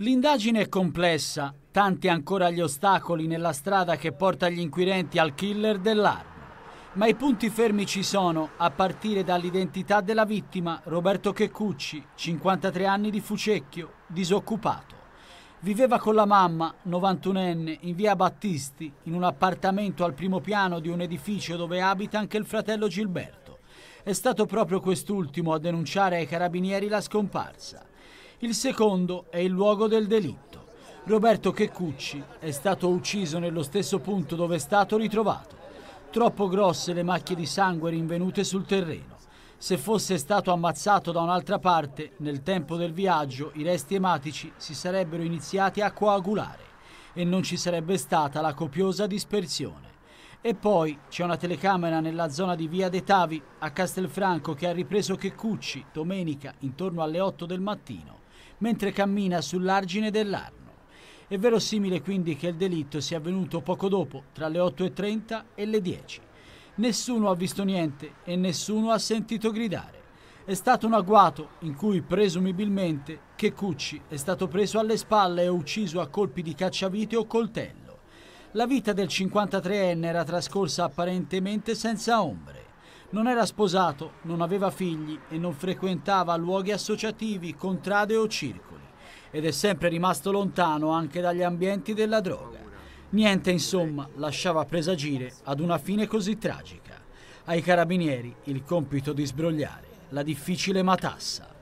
L'indagine è complessa, tanti ancora gli ostacoli nella strada che porta gli inquirenti al killer dell'arma. Ma i punti fermi ci sono, a partire dall'identità della vittima, Roberto Checcucci, 53 anni di Fucecchio, disoccupato. Viveva con la mamma, 91enne, in via Battisti, in un appartamento al primo piano di un edificio dove abita anche il fratello Gilberto. È stato proprio quest'ultimo a denunciare ai carabinieri la scomparsa. Il secondo è il luogo del delitto. Roberto Checcucci è stato ucciso nello stesso punto dove è stato ritrovato. Troppo grosse le macchie di sangue rinvenute sul terreno. Se fosse stato ammazzato da un'altra parte, nel tempo del viaggio i resti ematici si sarebbero iniziati a coagulare e non ci sarebbe stata la copiosa dispersione. E poi c'è una telecamera nella zona di Via De Tavi a Castelfranco che ha ripreso Checucci domenica intorno alle 8 del mattino mentre cammina sull'argine dell'Arno. È verosimile quindi che il delitto sia avvenuto poco dopo, tra le 8.30 e le 10. Nessuno ha visto niente e nessuno ha sentito gridare. È stato un agguato in cui presumibilmente Checucci è stato preso alle spalle e ucciso a colpi di cacciavite o coltello. La vita del 53enne era trascorsa apparentemente senza ombre. Non era sposato, non aveva figli e non frequentava luoghi associativi, contrade o circoli ed è sempre rimasto lontano anche dagli ambienti della droga. Niente, insomma, lasciava presagire ad una fine così tragica. Ai carabinieri il compito di sbrogliare la difficile matassa.